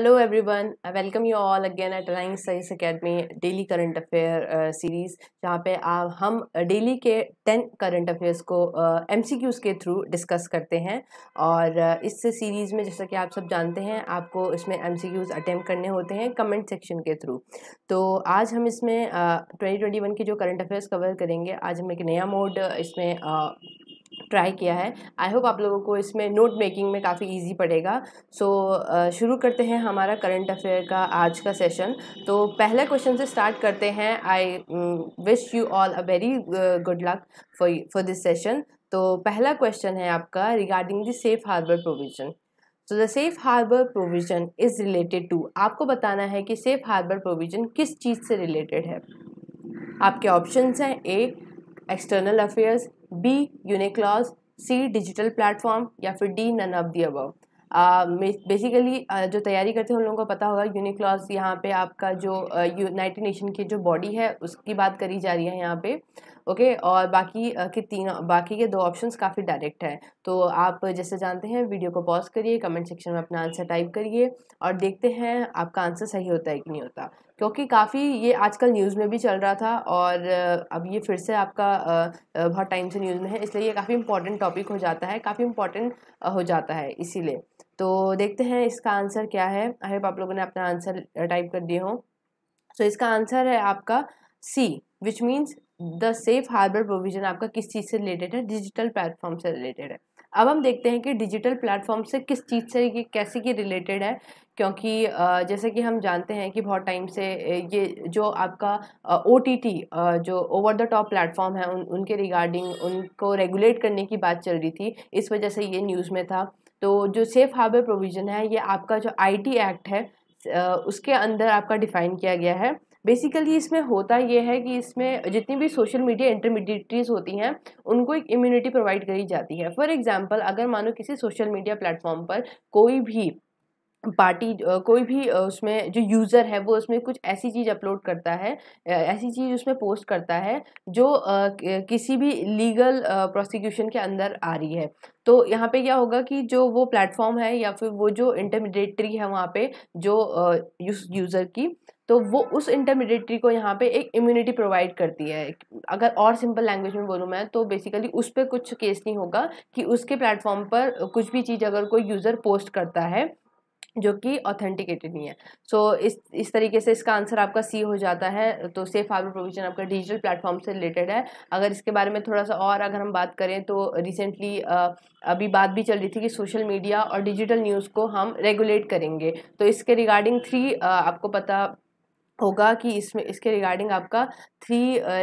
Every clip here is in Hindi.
hello everyone, I welcome you all again at Rank science academy daily current affair series जहाँ पे आप हम डेली uh, के टेन करंट अफेयर्स को एम सी क्यूज़ के थ्रू डिस्कस करते हैं और uh, इस सीरीज़ में जैसा कि आप सब जानते हैं आपको इसमें एम सी क्यूज़ अटैम्प्ट करने होते हैं कमेंट सेक्शन के थ्रू तो आज हम इसमें ट्वेंटी ट्वेंटी वन के जो करंट अफेयर्स कवर करेंगे आज हम एक नया मोड uh, इसमें uh, ट्राई किया है आई होप आप लोगों को इसमें नोट मेकिंग में काफ़ी ईजी पड़ेगा सो so, शुरू करते हैं हमारा करंट अफेयर का आज का सेशन तो पहले क्वेश्चन से स्टार्ट करते हैं I wish you all a very good luck for for this session तो पहला क्वेश्चन है आपका regarding the safe harbour provision so the safe harbour provision is related to आपको बताना है कि सेफ हार्बर प्रोविजन किस चीज़ से रिलेटेड है आपके ऑप्शन हैं A external affairs B unique clause C digital platform या फिर डी नन ऑफ दी अब बेसिकली जो तैयारी करते हैं उन लोगों को पता होगा यूनिक्लॉज यहाँ पे आपका जो यूनाइटेड uh, नेशन की जो बॉडी है उसकी बात करी जा रही है यहाँ पे ओके okay, और बाकी uh, के तीन बाकी के दो ऑप्शंस काफ़ी डायरेक्ट हैं तो आप जैसे जानते हैं वीडियो को पॉज करिए कमेंट सेक्शन में अपना आंसर टाइप करिए और देखते हैं आपका आंसर सही होता है कि नहीं होता क्योंकि काफ़ी ये आजकल न्यूज़ में भी चल रहा था और अब ये फिर से आपका बहुत टाइम से न्यूज़ में है इसलिए ये काफ़ी इंपॉर्टेंट टॉपिक हो जाता है काफ़ी इंपॉर्टेंट हो जाता है इसीलिए तो देखते हैं इसका आंसर क्या है आई होप आप लोगों ने अपना आंसर टाइप कर दिए हों सो इसका आंसर है आपका C which means the safe harbour provision आपका किस चीज़ से रिलेटेड है डिजिटल प्लेटफॉर्म से रिलेटेड है अब हम देखते हैं कि डिजिटल प्लेटफॉर्म से किस चीज़ से कैसे ये रिलेटेड है क्योंकि जैसे कि हम जानते हैं कि बहुत टाइम से ये जो आपका ओ जो ओवर द टॉप प्लेटफॉर्म है उन उनके रिगार्डिंग उनको रेगुलेट करने की बात चल रही थी इस वजह से ये न्यूज़ में था तो जो सेफ़ हार्बर प्रोविज़न है ये आपका जो आईटी एक्ट है उसके अंदर आपका डिफ़ाइन किया गया है बेसिकली इसमें होता ये है कि इसमें जितनी भी सोशल मीडिया इंटरमीडिएटरीज होती हैं उनको एक इम्यूनिटी प्रोवाइड करी जाती है फॉर एग्जांपल अगर मानो किसी सोशल मीडिया प्लेटफॉर्म पर कोई भी पार्टी कोई भी उसमें जो यूज़र है वो उसमें कुछ ऐसी चीज़ अपलोड करता है ऐसी चीज़ उसमें पोस्ट करता है जो किसी भी लीगल प्रोसिक्यूशन के अंदर आ रही है तो यहाँ पे क्या होगा कि जो वो प्लेटफॉर्म है या फिर वो जो इंटरमीडिएटरी है वहाँ पे जो यूज़र की तो वो उस इंटरमीडिएटरी को यहाँ पे एक इम्यूनिटी प्रोवाइड करती है अगर और सिंपल लैंग्वेज में बोलूँ मैं तो बेसिकली उस पर कुछ केस नहीं होगा कि उसके प्लेटफॉर्म पर कुछ भी चीज़ अगर कोई यूज़र पोस्ट करता है जो कि ऑथेंटिकेटेड नहीं है सो so, इस इस तरीके से इसका आंसर आपका सी हो जाता है तो सेफ हार्बर प्रोविजन आपका डिजिटल प्लेटफॉर्म से रिलेटेड है अगर इसके बारे में थोड़ा सा और अगर हम बात करें तो रिसेंटली अभी बात भी चल रही थी कि सोशल मीडिया और डिजिटल न्यूज़ को हम रेगुलेट करेंगे तो इसके रिगार्डिंग थ्री आपको पता होगा कि इसमें इसके रिगार्डिंग आपका थ्री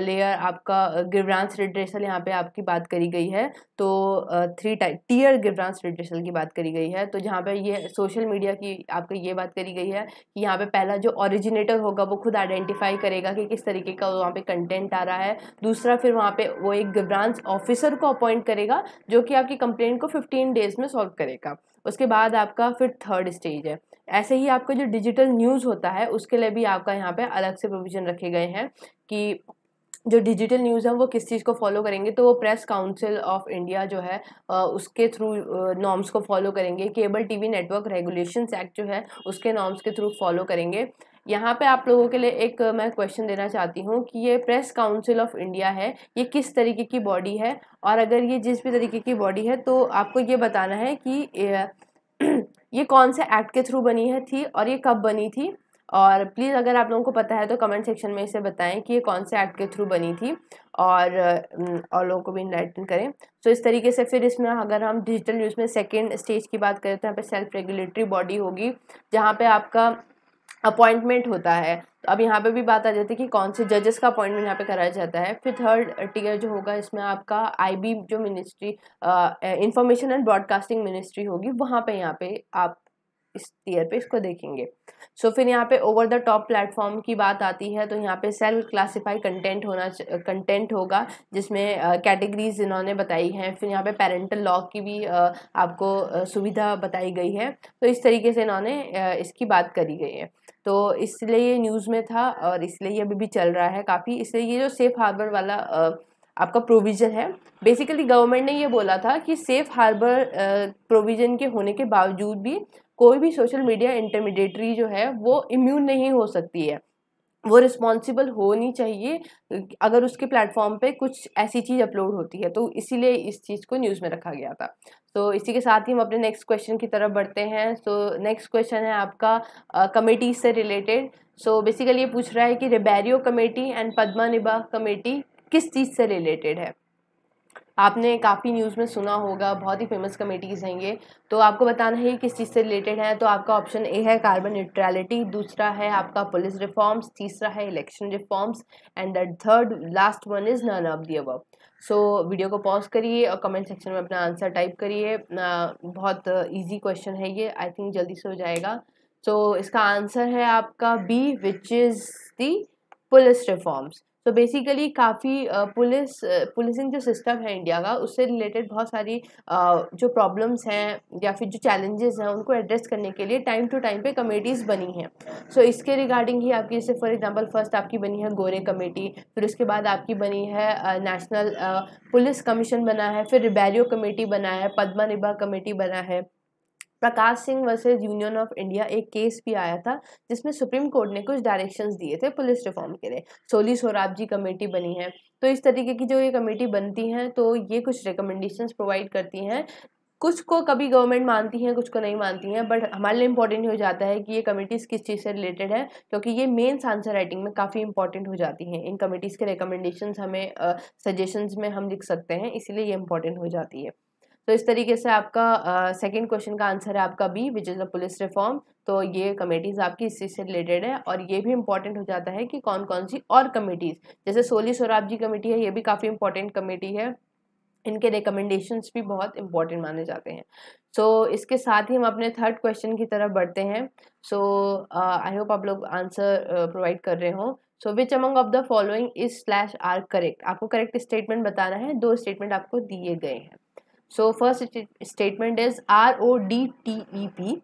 लेयर आपका गिवरांस रिड्रेसल यहाँ पे आपकी बात करी गई है तो three type tier grievance redressal की बात करी गई है तो जहाँ पे ये सोशल मीडिया की आपको ये बात करी गई है कि यहाँ पे पहला जो ओरिजिनेटर होगा वो खुद आइडेंटिफाई करेगा कि किस तरीके का वहाँ पर कंटेंट आ रहा है दूसरा फिर वहाँ पर वो एक गिवरांस ऑफिसर को अपॉइंट करेगा जो कि आपकी कंप्लेंट को फिफ्टीन डेज में सॉल्व करेगा उसके बाद आपका फिर थर्ड स्टेज है ऐसे ही आपका जो डिजिटल न्यूज़ होता है उसके लिए भी आपका यहाँ पे अलग से प्रोविज़न रखे गए हैं कि जो डिजिटल न्यूज़ है वो किस चीज़ को फॉलो करेंगे तो वो प्रेस काउंसिल ऑफ इंडिया जो है उसके थ्रू नॉर्म्स को फॉलो करेंगे cable TV network regulation act जो है उसके नॉर्म्स के थ्रू फॉलो करेंगे यहाँ पे आप लोगों के लिए एक मैं क्वेश्चन देना चाहती हूँ कि ये प्रेस काउंसिल ऑफ इंडिया है ये किस तरीके की बॉडी है और अगर ये जिस भी तरीके की बॉडी है तो आपको ये बताना है कि ये कौन से एक्ट के थ्रू बनी है थी और ये कब बनी थी और प्लीज़ अगर आप लोगों को पता है तो कमेंट सेक्शन में इसे बताएं कि ये कौन से एक्ट के थ्रू बनी थी और और लोगों को भी इनलाइटन करें तो so, इस तरीके से फिर इसमें अगर हम डिजिटल न्यूज़ में सेकेंड स्टेज की बात करें तो यहाँ पर सेल्फ रेगुलेटरी बॉडी होगी जहाँ पर आपका अपॉइंटमेंट होता है अब यहाँ पे भी बात आ जाती है कि कौन से जजेस का अपॉइंटमेंट यहाँ पे कराया जाता है फिर थर्ड टीयर जो होगा इसमें आपका आईबी जो ministry information and broadcasting ministry होगी वहाँ पे यहाँ पे आप इस ईयर पे इसको देखेंगे सो so, फिर यहाँ पे ओवर द टॉप प्लेटफॉर्म की बात आती है तो यहाँ पे सेल्फ क्लासिफाई कंटेंट होना कंटेंट होगा जिसमें कैटेगरीज uh, इन्होंने बताई हैं फिर यहाँ पे पेरेंटल लॉक की भी uh, आपको uh, सुविधा बताई गई है तो इस तरीके से इन्होंने uh, इसकी बात करी गई है तो इसलिए ये न्यूज़ में था और इसलिए ये अभी भी चल रहा है काफ़ी इसलिए ये जो सेफ़ हार्बर वाला आपका प्रोविज़न है बेसिकली गवर्नमेंट ने ये बोला था कि सेफ़ हार्बर प्रोविज़न के होने के बावजूद भी कोई भी सोशल मीडिया इंटरमीडिएटरी जो है वो इम्यून नहीं हो सकती है वो रिस्पॉन्सिबल होनी चाहिए अगर उसके प्लेटफॉर्म पे कुछ ऐसी चीज़ अपलोड होती है तो इसीलिए इस चीज़ को न्यूज़ में रखा गया था तो इसी के साथ ही हम अपने नेक्स्ट क्वेश्चन की तरफ बढ़ते हैं सो नेक्स्ट क्वेश्चन है आपका कमेटी से रिलेटेड सो बेसिकली ये पूछ रहा है कि रेबैरियो कमेटी एंड पद्मा निभा कमेटी किस चीज़ से रिलेटेड है आपने काफ़ी न्यूज़ में सुना होगा बहुत ही फेमस कमेटीज़ हैं ये तो आपको बताना है किस चीज़ से रिलेटेड है तो आपका ऑप्शन ए है कार्बन न्यूट्रलिटी दूसरा है आपका पुलिस रिफॉर्म्स तीसरा है election reforms and the third last one is none of the अब सो वीडियो को पॉज करिए और कमेंट सेक्शन में अपना आंसर टाइप करिए बहुत ईजी क्वेश्चन है ये आई थिंक जल्दी से हो जाएगा सो so, इसका आंसर है आपका B which is the police reforms तो बेसिकली काफ़ी पुलिस पुलिसिंग जो सिस्टम है इंडिया का उससे रिलेटेड बहुत सारी जो प्रॉब्लम्स हैं या फिर जो चैलेंजेस हैं उनको एड्रेस करने के लिए टाइम टू टाइम पे कमेटीज़ बनी हैं सो so, इसके रिगार्डिंग ही आपकी जैसे फॉर एग्जांपल फर्स्ट आपकी बनी है गोरे कमेटी फिर उसके बाद आपकी बनी है नेशनल पुलिस कमीशन बना है फिर रिबेलियो कमेटी बना है पद्मा निभा कमेटी बना है Prakash Singh versus union of India एक केस भी आया था जिसमें सुप्रीम कोर्ट ने कुछ डायरेक्शंस दिए थे पुलिस रिफॉर्म के लिए सोली सोराब जी कमेटी बनी है तो इस तरीके की जो ये कमेटी बनती हैं तो ये कुछ रिकमेंडेशंस प्रोवाइड करती हैं कुछ को कभी गवर्नमेंट मानती हैं कुछ को नहीं मानती हैं बट हमारे लिए इंपॉर्टेंट हो जाता है कि ये कमेटीज़ किस चीज़ से रिलेटेड है क्योंकि ये मेन्स आंसर राइटिंग में काफ़ी इंपॉर्टेंट हो जाती हैं इन कमेटीज़ के रिकमेंडेशंस हमें सजेशंस uh, में हम लिख सकते हैं इसीलिए ये इंपॉर्टेंट हो जाती है तो इस तरीके से आपका सेकंड क्वेश्चन का आंसर है आपका B which is the police reform तो ये कमेटीज़ आपकी इसी से रिलेटेड है और ये भी इंपॉर्टेंट हो जाता है कि कौन कौन सी और कमेटीज़ जैसे सोली सौराब जी कमेटी है ये भी काफ़ी इंपॉर्टेंट कमेटी है इनके रिकमेंडेशंस भी बहुत इंपॉर्टेंट माने जाते हैं सो so, इसके साथ ही हम अपने थर्ड क्वेश्चन की तरफ बढ़ते हैं सो आई होप आप लोग आंसर प्रोवाइड कर रहे हो so which among of the following is slash are correct आपको करेक्ट स्टेटमेंट बताना है दो स्टेटमेंट आपको दिए गए हैं so first statement is R O D T E P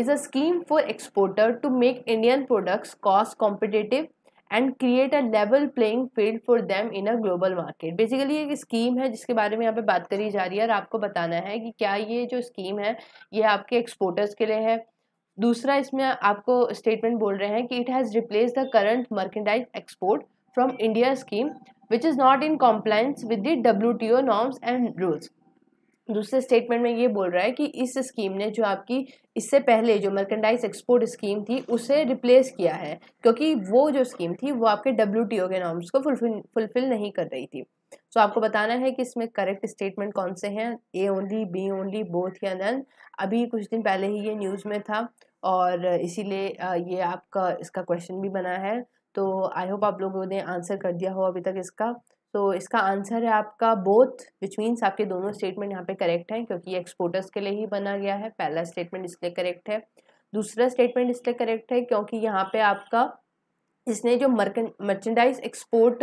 is a scheme for exporter to make Indian products cost competitive and create a level playing field for them in a global market basically एक स्कीम है जिसके बारे में यहाँ पे बात करी जा रही है और आपको बताना है कि क्या ये जो स्कीम है ये आपके एक्सपोर्टर्स के लिए है दूसरा इसमें आपको स्टेटमेंट बोल रहे हैं कि it has replace the current merchandise export from India scheme which is not in compliance with the W T O norms and rules दूसरे स्टेटमेंट में ये बोल रहा है कि इस स्कीम ने जो आपकी इससे पहले जो मर्केंडाइज एक्सपोर्ट स्कीम थी उसे रिप्लेस किया है क्योंकि वो जो स्कीम थी वो आपके डब्ल्यू के नॉर्म्स को फुलफिल फुलफिल नहीं कर रही थी सो तो so, आपको बताना है कि इसमें करेक्ट स्टेटमेंट कौन से हैं A only B only both या नन अभी कुछ दिन पहले ही ये न्यूज़ में था और इसीलिए ये आपका इसका क्वेश्चन भी बना है तो आई होप आप लोगों ने आंसर कर दिया हो अभी तक इसका तो इसका आंसर है आपका बोथ विच मीन्स आपके दोनों स्टेटमेंट यहाँ पे करेक्ट हैं क्योंकि ये एक्सपोर्टर्स के लिए ही बना गया है पहला स्टेटमेंट इसलिए करेक्ट है दूसरा स्टेटमेंट इसलिए करेक्ट है क्योंकि यहाँ पे आपका इसने जो मर्चेंडाइज एक्सपोर्ट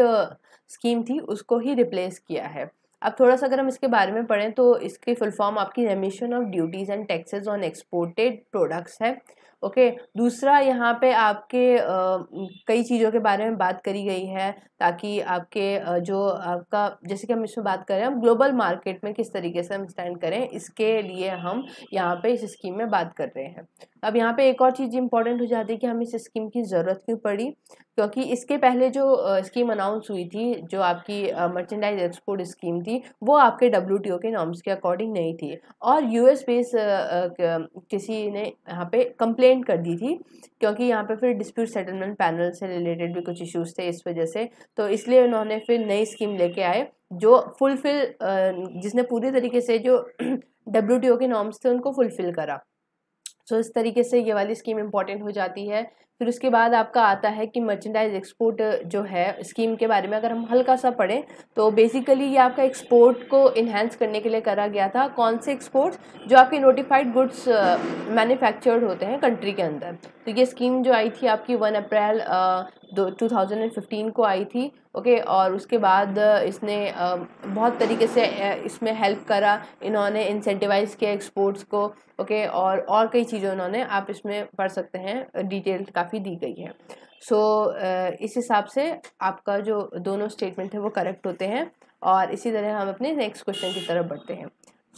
स्कीम थी उसको ही रिप्लेस किया है अब थोड़ा सा अगर हम इसके बारे में पढ़ें तो इसकी फुल फॉर्म आपकी remission of duties and taxes on exported products है ओके दूसरा यहाँ पे आपके आ, कई चीज़ों के बारे में बात करी गई है ताकि आपके जो आपका जैसे कि हम इसमें बात कर रहे हैं हम ग्लोबल मार्केट में किस तरीके से हम स्टैंड करें इसके लिए हम यहाँ पे इस स्कीम में बात कर रहे हैं अब यहाँ पे एक और चीज़ इंपॉर्टेंट हो जाती है कि हमें इस स्कीम की ज़रूरत क्यों पड़ी क्योंकि इसके पहले जो स्कीम अनाउंस हुई थी जो आपकी मर्चेंडाइज एक्सपोर्ट स्कीम थी वो आपके डब्ल्यू के नॉर्म्स के अकॉर्डिंग नहीं थी और यूएस बेस किसी ने यहाँ पे कंप्लेन सस्पेंड कर दी थी क्योंकि यहाँ पे फिर डिस्प्यूट सेटलमेंट पैनल से रिलेटेड भी कुछ इश्यूज थे इस वजह से तो इसलिए उन्होंने फिर नई स्कीम लेके आए जो फुलफिल जिसने पूरी तरीके से जो डब्ल्यू के नॉर्म्स थे उनको फुलफिल करा सो तो so, इस तरीके से ये वाली स्कीम इम्पॉर्टेंट हो जाती है फिर उसके बाद आपका आता है कि मर्चेंडाइज एक्सपोर्ट जो है स्कीम के बारे में अगर हम हल्का सा पढ़ें तो बेसिकली ये आपका एक्सपोर्ट को इन्हेंस करने के लिए करा गया था कौन से एक्सपोर्ट्स जो आपके नोटिफाइड गुड्स मैन्युफैक्चर्ड होते हैं कंट्री के अंदर तो ये स्कीम जो आई थी आपकी वन अप्रैल दो टू को आई थी ओके और उसके बाद इसने बहुत तरीके से इसमें हेल्प करा इन्होंने इंसेंटिवाइज़ किया एक्सपोर्ट्स को ओके और और कई चीज़ें इन्होंने आप इसमें पढ़ सकते हैं डिटेल का काफ़ी दी गई है सो so, इस हिसाब से आपका जो दोनों स्टेटमेंट है वो करेक्ट होते हैं और इसी तरह हम अपने नेक्स्ट क्वेश्चन की तरफ बढ़ते हैं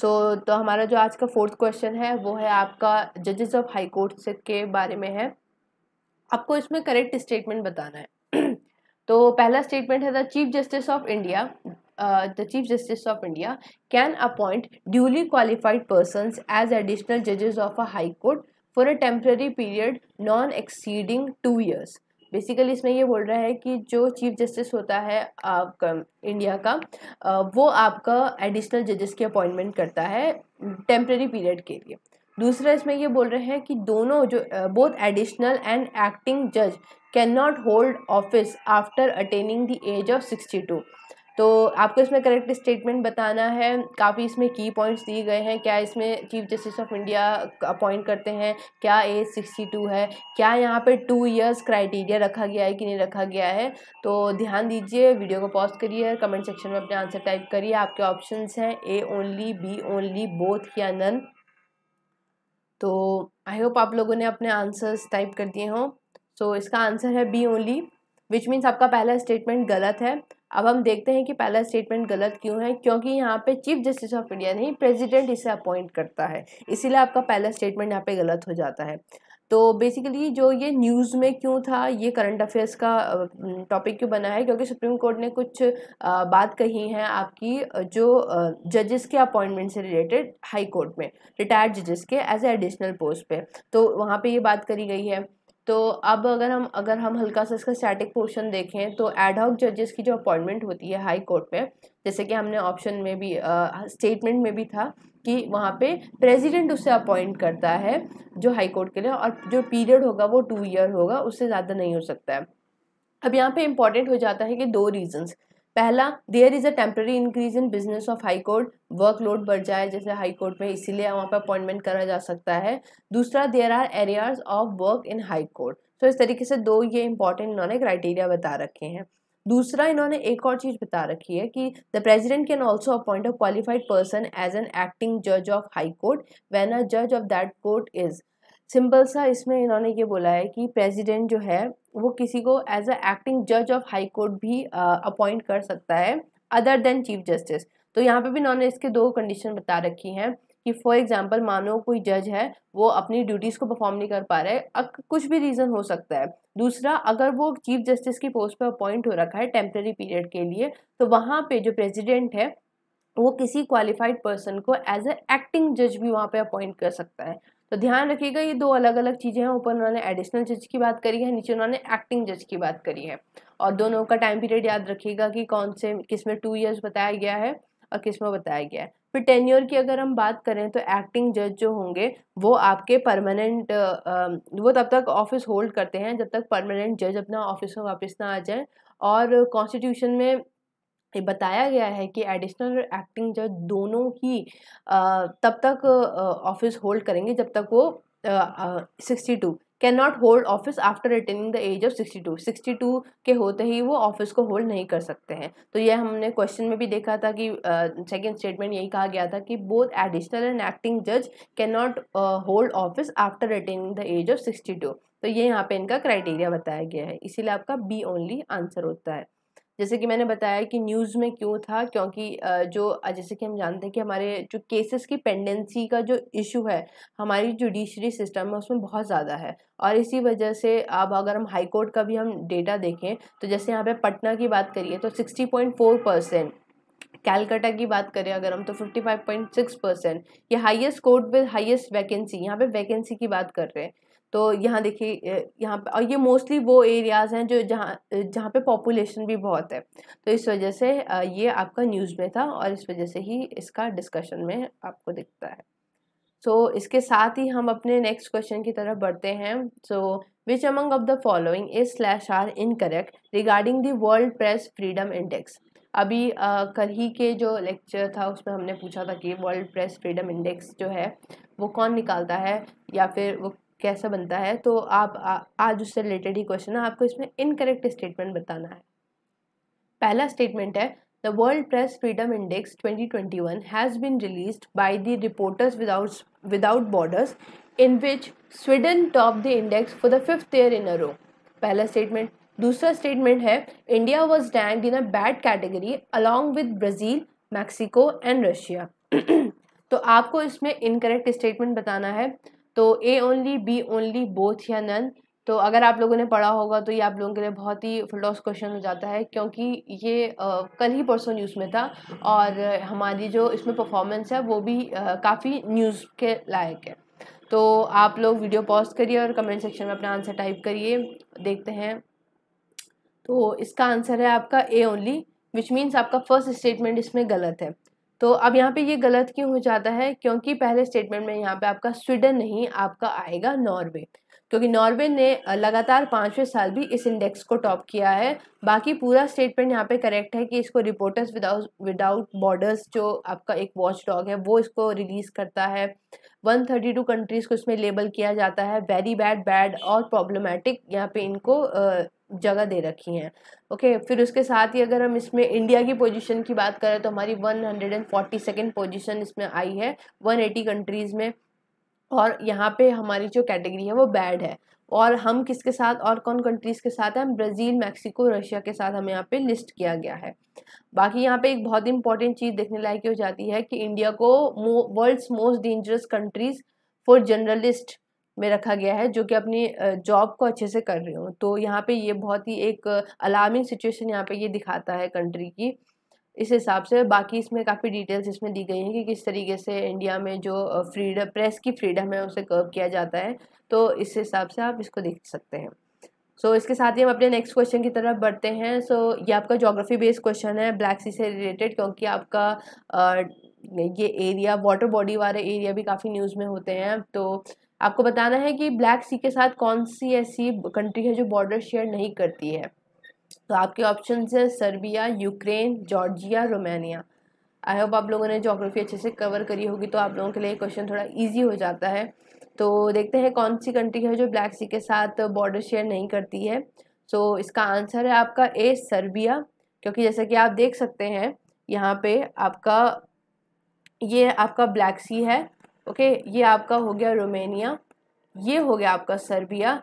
सो so, तो हमारा जो आज का फोर्थ क्वेश्चन है वो है आपका जजेस ऑफ हाई कोर्ट के बारे में है आपको इसमें करेक्ट स्टेटमेंट बताना है तो पहला स्टेटमेंट है the chief justice of India the chief justice of India can appoint duly qualified person as additional जजेस of a high court for a temporary period non exceeding two years basically इसमें ये बोल रहा है कि जो चीफ जस्टिस होता है आपका इंडिया का वो आपका एडिशनल जजेस की अपॉइंटमेंट करता है टेम्प्रेरी पीरियड के लिए दूसरा इसमें ये बोल रहे हैं कि दोनों जो बोथ एडिशनल एंड एक्टिंग जज can not hold office after attaining the age of sixty two तो आपको इसमें करेक्ट स्टेटमेंट बताना है काफ़ी इसमें की पॉइंट्स दिए गए हैं क्या इसमें chief justice of India appoint करते हैं क्या एज सिक्सटी टू है क्या यहाँ पे टू इयर्स क्राइटेरिया रखा गया है कि नहीं रखा गया है तो ध्यान दीजिए वीडियो को पॉज करिए कमेंट सेक्शन में अपने आंसर टाइप करिए आपके ऑप्शन हैं A only B only both या नन तो आई होप आप लोगों ने अपने आंसर्स टाइप कर दिए हों सो so, इसका आंसर है बी ओनली विच मीन्स आपका पहला स्टेटमेंट गलत है अब हम देखते हैं कि पहला स्टेटमेंट गलत क्यों है क्योंकि यहाँ पे चीफ जस्टिस ऑफ इंडिया नहीं प्रेसिडेंट इसे अपॉइंट करता है इसीलिए आपका पहला स्टेटमेंट यहाँ पे गलत हो जाता है तो बेसिकली जो ये न्यूज़ में क्यों था ये करंट अफेयर्स का टॉपिक क्यों बना है क्योंकि सुप्रीम कोर्ट ने कुछ बात कही है आपकी जो जजेस के अपॉइंटमेंट से रिलेटेड हाई कोर्ट में रिटायर्ड जजेस के एज ए एडिशनल पोस्ट पे तो वहाँ पे ये बात करी गई है तो अब अगर हम अगर हम हल्का सा इसका स्टैटिक पोर्शन देखें तो एडहॉक जजेस की जो अपॉइंटमेंट होती है हाई कोर्ट में जैसे कि हमने ऑप्शन में भी स्टेटमेंट में भी था कि वहाँ पे प्रेसिडेंट उसे अपॉइंट करता है जो हाई कोर्ट के लिए और जो पीरियड होगा वो टू ईयर होगा उससे ज़्यादा नहीं हो सकता है अब यहाँ पे इम्पॉर्टेंट हो जाता है कि दो रीजंस पहला there is a temporary increase in business of high court workload बढ़ जाए जैसे हाई कोर्ट में इसीलिए वहाँ पर अपॉइंटमेंट करा जा सकता है दूसरा there are areas of work in high court तो इस तरीके से दो ये इंपॉर्टेंट इन्होंने क्राइटेरिया बता रखे हैं दूसरा इन्होंने एक और चीज़ बता रखी है कि the president can also appoint a qualified person as an acting जज of high court when a जज of that court is simple सा इसमें इन्होंने ये बोला है कि प्रेसिडेंट जो है वो किसी को एज अ एक्टिंग जज ऑफ हाई कोर्ट भी अपॉइंट कर सकता है अदर देन चीफ जस्टिस तो यहाँ पे भी इन्होंने इसके दो कंडीशन बता रखी हैं कि फॉर एग्जांपल मानो कोई जज है वो अपनी ड्यूटीज़ को परफॉर्म नहीं कर पा रहे कुछ भी रीज़न हो सकता है दूसरा अगर वो चीफ जस्टिस की पोस्ट पर अपॉइंट हो रखा है टेम्प्रेरी पीरियड के लिए तो वहाँ पर जो प्रेजिडेंट है वो किसी क्वालिफाइड पर्सन को एज अ एक्टिंग जज भी वहाँ पे अपॉइंट कर सकता है तो ध्यान रखिएगा ये दो अलग अलग चीज़ें हैं ऊपर उन्होंने एडिशनल जज की बात करी है नीचे उन्होंने एक्टिंग जज की बात करी है और दोनों का टाइम पीरियड याद रखिएगा कि कौन से किस में टू ईयर्स बताया गया है और किस में बताया गया है फिर टेन्योर की अगर हम बात करें तो एक्टिंग जज जो होंगे वो आपके परमानेंट वो तब तक ऑफिस होल्ड करते हैं जब तक परमानेंट जज अपना ऑफिस में वापस ना आ जाए और कॉन्स्टिट्यूशन में बताया गया है कि एडिशनल एक्टिंग जज दोनों ही तब तक ऑफिस होल्ड करेंगे जब तक वो sixty two can not hold office after retaining the age of sixty two sixty two के होते ही वो ऑफिस को होल्ड नहीं कर सकते हैं तो यह हमने क्वेश्चन में भी देखा था कि सेकेंड uh, स्टेटमेंट यही कहा गया था कि बोथ एडिशनल एंड एक्टिंग जज can not hold office after retaining the age of sixty two तो ये यहाँ पे इनका क्राइटेरिया बताया गया है इसीलिए आपका बी ओनली आंसर होता है जैसे कि मैंने बताया कि न्यूज़ में क्यों था क्योंकि जो जैसे कि हम जानते हैं कि हमारे जो केसेस की पेंडेंसी का जो इशू है हमारी जुडिशरी सिस्टम है उसमें बहुत ज़्यादा है और इसी वजह से अब अगर हम हाई कोर्ट का भी हम डेटा देखें तो जैसे यहाँ पे पटना की बात करिए तो sixty point four percent Calcutta की बात करें अगर हम तो 55.6 परसेंट ये highest court with highest vacancy यहाँ पे वैकेंसी की बात कर रहे हैं तो यहाँ देखिए यहाँ पे और ये मोस्टली वो एरियाज़ हैं जो जहाँ जहाँ पे पॉपुलेशन भी बहुत है तो इस वजह से ये आपका न्यूज़ में था और इस वजह से ही इसका डिस्कशन में आपको दिखता है सो so, इसके साथ ही हम अपने नेक्स्ट क्वेश्चन की तरफ बढ़ते हैं so which among of the following is slash are incorrect regarding the world press freedom index अभी कल ही के जो लेक्चर था उसमें हमने पूछा था कि वर्ल्ड प्रेस फ्रीडम इंडेक्स जो है वो कौन निकालता है या फिर वो कैसा बनता है तो आप आ, आज उससे रिलेटेड ही क्वेश्चन है आपको इसमें इनकरेक्ट स्टेटमेंट बताना है पहला स्टेटमेंट है the world press freedom index 2021 has been release by the reporters without without borders in which Sweden top the index for the fifth year in a row पहला स्टेटमेंट दूसरा स्टेटमेंट है India was dang in a bad category along with Brazil Mexico and Russia तो आपको इसमें इनकरेक्ट स्टेटमेंट बताना है तो A only B only both या नन तो अगर आप लोगों ने पढ़ा होगा तो ये आप लोगों के लिए बहुत ही फलडॉस क्वेश्चन हो जाता है क्योंकि ये आ, कल ही परसों न्यूज़ में था और हमारी जो इसमें परफॉर्मेंस है वो भी काफ़ी न्यूज़ के लायक है तो आप लोग वीडियो पॉज करिए और कमेंट सेक्शन में अपना आंसर टाइप करिए देखते हैं तो इसका आंसर है आपका ए ओनली विच मीन्स आपका फर्स्ट स्टेटमेंट इसमें गलत है तो अब यहाँ पे ये गलत क्यों हो जाता है क्योंकि पहले स्टेटमेंट में यहाँ पे आपका स्वीडन नहीं आपका आएगा नॉर्वे क्योंकि नॉर्वे ने लगातार पाँचवें साल भी इस इंडेक्स को टॉप किया है बाकी पूरा स्टेटमेंट यहाँ पे करेक्ट है कि इसको रिपोर्टर्स विदाउट विदाउट बॉर्डर्स जो आपका एक वॉच डॉग है वो इसको रिलीज़ करता है 132 कंट्रीज़ को इसमें लेबल किया जाता है वेरी बैड बैड और प्रॉब्लमेटिक यहाँ पे इनको जगह दे रखी हैं ओके फिर उसके साथ ही अगर हम इसमें इंडिया की पोजीशन की बात करें तो हमारी 142 पोजीशन इसमें आई है 180 कंट्रीज़ में और यहाँ पे हमारी जो कैटेगरी है वो बैड है और हम किसके साथ और कौन कंट्रीज़ के साथ हैं ब्राज़ील मैक्सिको रशिया के साथ हमें यहाँ पे लिस्ट किया गया है बाकी यहाँ पे एक बहुत इंपॉर्टेंट चीज़ देखने लायक हो जाती है कि इंडिया को world's most dangerous countries for journalist में रखा गया है जो कि अपनी जॉब को अच्छे से कर रहे हूँ तो यहाँ पे ये बहुत ही एक अलार्मिंग सिचुएशन यहाँ पे ये दिखाता है कंट्री की इस हिसाब से बाकी इसमें काफ़ी डिटेल्स इसमें दी गई हैं कि किस तरीके से इंडिया में जो फ्रीडम प्रेस की फ्रीडम है उसे कर्व किया जाता है तो इस हिसाब से आप इसको देख सकते हैं सो so, इसके साथ ही हम अपने नेक्स्ट क्वेश्चन की तरफ बढ़ते हैं सो so, ये आपका जोग्राफी बेस्ड क्वेश्चन है ब्लैक सी से रिलेटेड क्योंकि आपका ये एरिया वाटर बॉडी वाले एरिया भी काफ़ी न्यूज़ में होते हैं तो आपको बताना है कि ब्लैक सी के साथ कौन सी ऐसी कंट्री है जो बॉर्डर शेयर नहीं करती है तो आपके ऑप्शन है Serbia Ukraine Georgia Romania I hope आप लोगों ने जोग्राफी अच्छे से कवर करी होगी तो आप लोगों के लिए क्वेश्चन थोड़ा ईजी हो जाता है तो देखते हैं कौन सी कंट्री है जो ब्लैक सी के साथ बॉर्डर शेयर नहीं करती है सो so, इसका आंसर है आपका ए सर्बिया क्योंकि जैसा कि आप देख सकते हैं यहाँ पे आपका ये आपका ब्लैक सी है ओके ये आपका हो गया रोमेनिया ये हो गया आपका सर्बिया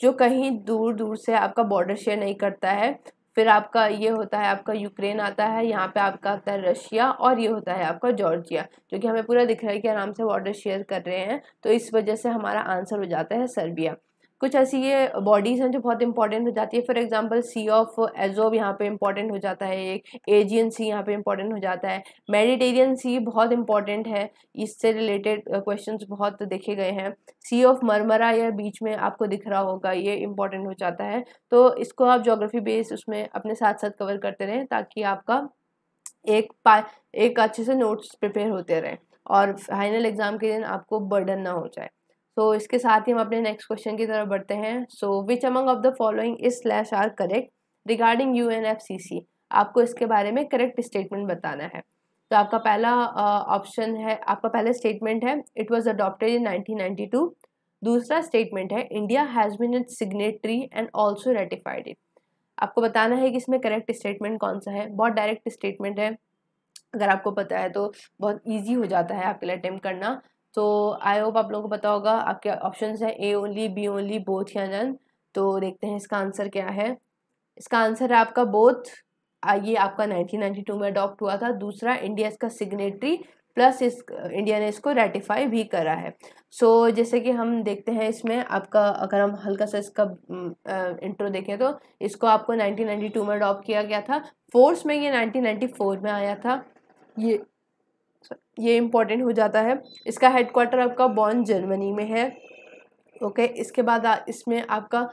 जो कहीं दूर दूर से आपका बॉर्डर शेयर नहीं करता है फिर आपका ये होता है आपका यूक्रेन आता है यहाँ पे आपका आता है रशिया और ये होता है आपका जॉर्जिया जो कि हमें पूरा दिख रहा है कि आराम से बॉर्डर शेयर कर रहे हैं तो इस वजह से हमारा आंसर हो जाता है सर्बिया कुछ ऐसी ये बॉडीज़ हैं जो बहुत इंपॉर्टेंट हो जाती है for example sea of Azov यहाँ पे इंपॉर्टेंट हो जाता है एक एजियन सी यहाँ पे इंपॉर्टेंट हो जाता है मेडिटेरियन सी बहुत इंपॉर्टेंट है इससे रिलेटेड क्वेश्चन बहुत देखे गए हैं सी ऑफ मरमरा या बीच में आपको दिख रहा होगा ये इंपॉर्टेंट हो जाता है तो इसको आप जोग्राफी बेस उसमें अपने साथ साथ कवर करते रहें ताकि आपका एक पा एक अच्छे से नोट्स प्रिपेयर होते रहें और फाइनल एग्ज़ाम के दिन आपको बर्डन ना हो जाए सो so, इसके साथ ही हम अपने नेक्स्ट क्वेश्चन की तरफ बढ़ते हैं so which among of the following is slash are correct regarding U N F C C आपको इसके बारे में करेक्ट स्टेटमेंट बताना है तो आपका पहला ऑप्शन uh, है आपका पहला स्टेटमेंट है it was adopted in two दूसरा स्टेटमेंट है India has been it signatory and also ratified it आपको बताना है कि इसमें करेक्ट स्टेटमेंट कौन सा है बहुत डायरेक्ट स्टेटमेंट है अगर आपको पता है तो बहुत ईजी हो जाता है आपके लिए अटैम्प्ट करना तो आई होप आप लोगों को पता होगा आपके ऑप्शन हैं A only B only both या नन तो देखते हैं इसका आंसर क्या है इसका आंसर है आपका बोथ ये आपका 1992 में अडॉप्ट हुआ था दूसरा इंडिया इसका सिग्नेटरी प्लस इस इंडिया ने इसको रेटिफाई भी करा है सो so, जैसे कि हम देखते हैं इसमें आपका अगर हम हल्का सा इसका इंट्रो देखें तो इसको आपको 1992 में अडॉप्ट किया गया था फोर्स में ये 1994 में आया था ये ये इम्पॉर्टेंट हो जाता है इसका हेडक्वार्टर आपका बॉन जर्मनी में है ओके okay, इसके बाद आ, इसमें आपका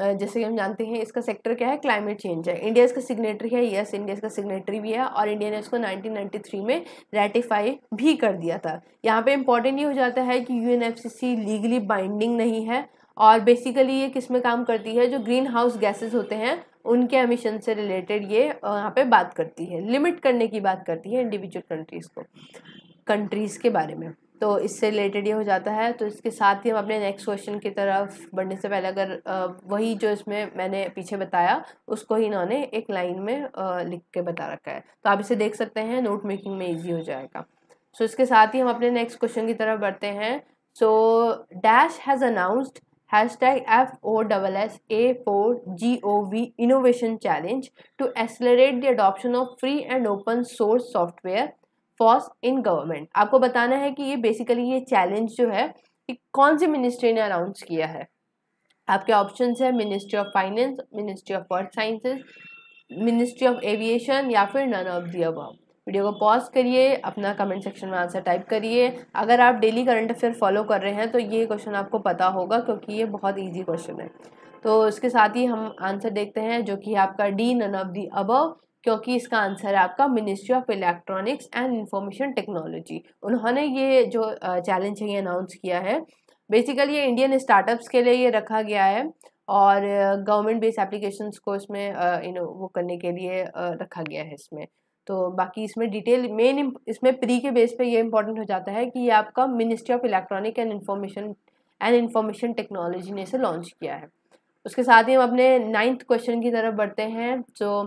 जैसे कि हम जानते हैं इसका सेक्टर क्या है क्लाइमेट चेंज है इंडिया इसका सिग्नेटरी है यस इंडिया इसका सिग्नेटरी भी है और इंडिया ने इसको 1993 में रेटिफाई भी कर दिया था यहाँ पे इम्पॉर्टेंट ये हो जाता है कि यू लीगली बाइंडिंग नहीं है और बेसिकली ये किस में काम करती है जो ग्रीन हाउस गैसेज होते हैं उनके एमिशन से रिलेटेड ये यहाँ पे बात करती है लिमिट करने की बात करती है इंडिविजुअल कंट्रीज़ को कंट्रीज़ के बारे में तो इससे रिलेटेड ये हो जाता है तो इसके साथ ही हम अपने नेक्स्ट क्वेश्चन की तरफ बढ़ने से पहले अगर वही जो इसमें मैंने पीछे बताया उसको ही इन्होंने एक लाइन में लिख के बता रखा है तो आप इसे देख सकते हैं नोट मेकिंग में ईजी हो जाएगा सो so, इसके साथ ही हम अपने नेक्स्ट क्वेश्चन की तरफ बढ़ते हैं so dash has announced hashtag F O double S A four G O V innovation challenge to accelerate the adoption of free and open source software force in government आपको बताना है कि ये बेसिकली ये चैलेंज जो है कि कौन सी मिनिस्ट्री ने अनाउंस किया है आपके ऑप्शन है ministry of finance ministry of earth sciences ministry of aviation या फिर नन ऑफ दी अब वीडियो को पॉज करिए अपना कमेंट सेक्शन में आंसर टाइप करिए अगर आप डेली करंट अफेयर फॉलो कर रहे हैं तो ये क्वेश्चन आपको पता होगा क्योंकि ये बहुत ईजी क्वेश्चन है तो इसके साथ ही हम आंसर देखते हैं जो कि आपका D none of the above क्योंकि इसका आंसर है आपका ministry of electronics and information technology उन्होंने ये जो चैलेंज है ये अनाउंस किया है बेसिकली ये इंडियन स्टार्टअप्स के लिए ये रखा गया है और गवर्नमेंट बेस्ड एप्लीकेशंस को इसमें यू नो वो करने के लिए रखा गया है इसमें तो बाकी इसमें डिटेल मेन इसमें प्री के बेस पे ये इंपॉर्टेंट हो जाता है कि ये आपका ministry of electronic and information and information technology ने इसे लॉन्च किया है उसके साथ ही हम अपने नाइन्थ क्वेश्चन की तरफ बढ़ते हैं जो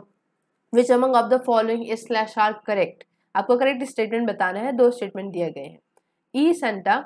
which among of the following is slash are correct आपको करेक्ट स्टेटमेंट बताना है दो स्टेटमेंट दिए गए हैं e Santa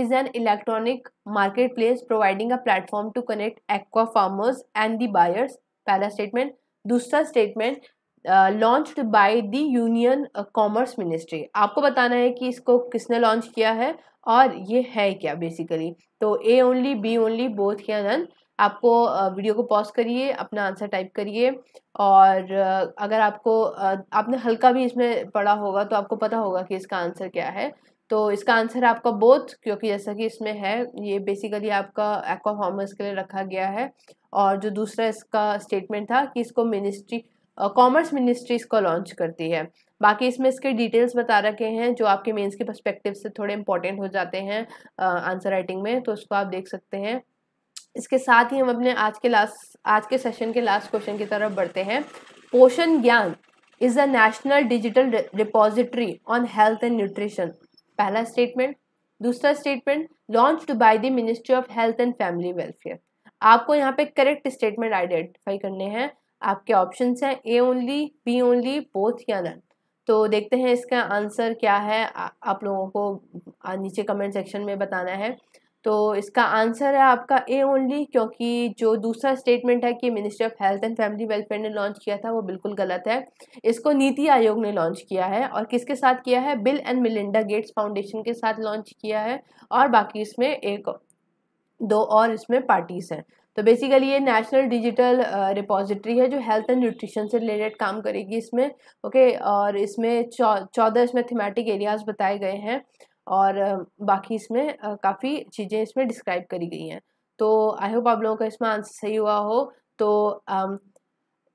is an electronic market place providing a platform to connect aqua farmers and the buyers पहला स्टेटमेंट दूसरा statement launched by the union commerce ministry आपको बताना है कि इसको किसने लॉन्च किया है और ये है क्या बेसिकली तो A only B only both या नन आपको वीडियो uh, को पॉज करिए अपना आंसर टाइप करिए और uh, अगर आपको uh, आपने हल्का भी इसमें पढ़ा होगा तो आपको पता होगा कि इसका आंसर क्या है तो इसका आंसर आपका बोथ क्योंकि जैसा कि इसमें है ये बेसिकली आपका एक्वा फॉर्मर्स के लिए रखा गया है और जो दूसरा इसका स्टेटमेंट था कि इसको मिनिस्ट्री कॉमर्स मिनिस्ट्री इसको लॉन्च करती है बाकी इसमें इसके डिटेल्स बता रखे हैं जो आपके मेंस के पर्सपेक्टिव से थोड़े इंपॉर्टेंट हो जाते हैं आंसर राइटिंग में तो उसको आप देख सकते हैं इसके साथ ही हम अपने आज के लास्ट आज के सेशन के लास्ट क्वेश्चन की तरफ बढ़ते हैं Poshan Gyan is the national digital repository on health and nutrition पहला स्टेटमेंट दूसरा statement launched by the ministry of health and family welfare आपको यहाँ पे करेक्ट स्टेटमेंट आइडेंटिफाई करने हैं आपके ऑप्शन हैं A only B only both या नन तो देखते हैं इसका आंसर क्या है आ, आप लोगों को नीचे कमेंट सेक्शन में बताना है तो इसका आंसर है आपका ए ओनली क्योंकि जो दूसरा स्टेटमेंट है कि ministry of health and family welfare ने लॉन्च किया था वो बिल्कुल गलत है इसको नीति आयोग ने लॉन्च किया है और किसके साथ किया है Bill and Melinda Gates foundation के साथ लॉन्च किया है और बाकी इसमें एक दो और इसमें पार्टीज़ हैं तो बेसिकली ये नेशनल डिजिटल रिपोजिटरी है जो हेल्थ एंड न्यूट्रिशन से रिलेटेड काम करेगी इसमें ओके और इसमें चौदह इसमें थीमेटिक एरियाज बताए गए हैं और uh, बाकी इसमें uh, काफ़ी चीज़ें इसमें डिस्क्राइब करी गई हैं तो आई होप आप लोगों का इसमें आंसर सही हुआ हो तो um,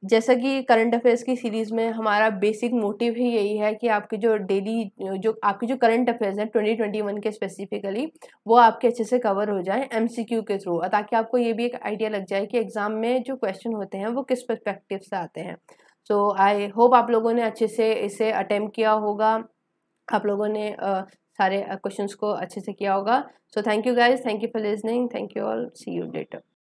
जैसा कि करंट अफेयर्स की सीरीज़ में हमारा बेसिक मोटिव ही यही है कि आपके जो डेली जो आपके जो करंट अफेयर्स हैं ट्वेंटी ट्वेंटी वन के स्पेसिफिकली वो आपके अच्छे से कवर हो जाएं एमसीक्यू के थ्रू ताकि आपको ये भी एक आइडिया लग जाए कि एग्ज़ाम में जो क्वेश्चन होते हैं वो किस परस्पेक्टिव से आते हैं सो आई होप आप लोगों ने अच्छे से इसे अटैम्प्ट किया होगा आप लोगों ने uh, सारे क्वेश्चन को अच्छे से किया होगा so thank you guys thank you for listening thank you all see you debtor